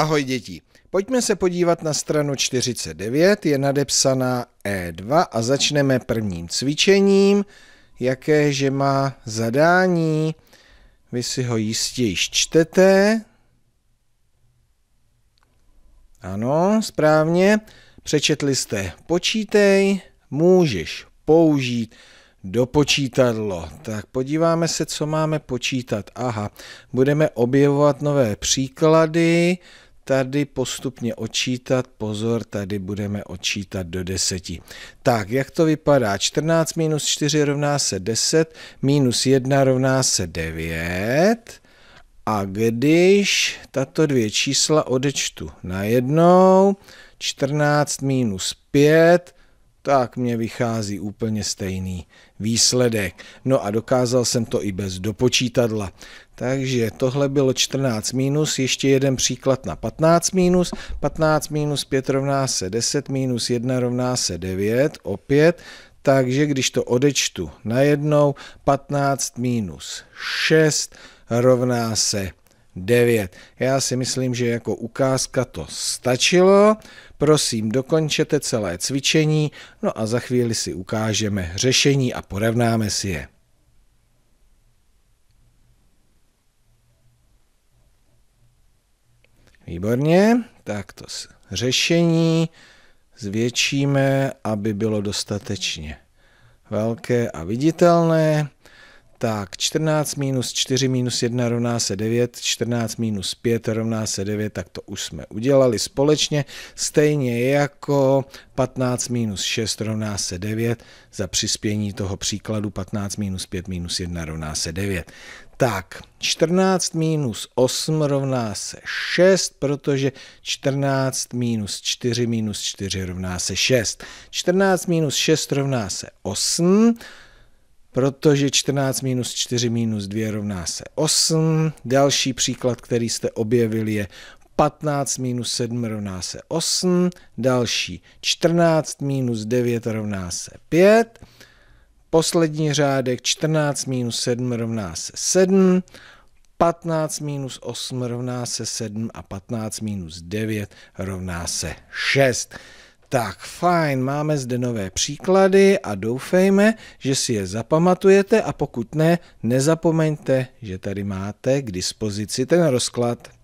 Ahoj děti. Pojďme se podívat na stranu 49, je nadepsaná E2 a začneme prvním cvičením, jakéže má zadání. Vy si ho jistě již čtete. Ano, správně. Přečetli jste počítej, můžeš použít dopočítadlo. Tak podíváme se, co máme počítat. Aha, budeme objevovat nové příklady, tady postupně očítat, pozor, tady budeme očítat do deseti. Tak, jak to vypadá? 14 minus 4 rovná se 10, minus 1 rovná se 9. A když tato dvě čísla odečtu najednou, 14 minus 5 tak mě vychází úplně stejný výsledek. No a dokázal jsem to i bez dopočítadla. Takže tohle bylo 14 minus, ještě jeden příklad na 15 minus. 15 minus 5 rovná se 10, minus 1 rovná se 9, opět. Takže když to odečtu na jednou, 15 minus 6 rovná se 9. Já si myslím, že jako ukázka to stačilo. Prosím, dokončete celé cvičení, no a za chvíli si ukážeme řešení a porovnáme si je. Výborně, tak to řešení zvětšíme, aby bylo dostatečně velké a viditelné. Tak 14 minus 4 minus 1 rovná se 9, 14 minus 5 rovná se 9, tak to už jsme udělali společně, stejně jako 15 minus 6 rovná se 9, za přispění toho příkladu 15 minus 5 minus 1 rovná se 9. Tak, 14 minus 8 rovná se 6, protože 14 minus 4 minus 4 rovná se 6. 14 minus 6 rovná se 8, protože 14 minus 4 minus 2 rovná se 8. Další příklad, který jste objevili, je 15 minus 7 rovná se 8, další 14 minus 9 rovná se 5, poslední řádek 14 minus 7 rovná se 7, 15 minus 8 rovná se 7 a 15 minus 9 rovná se 6. Tak fajn, máme zde nové příklady a doufejme, že si je zapamatujete a pokud ne, nezapomeňte, že tady máte k dispozici ten rozklad.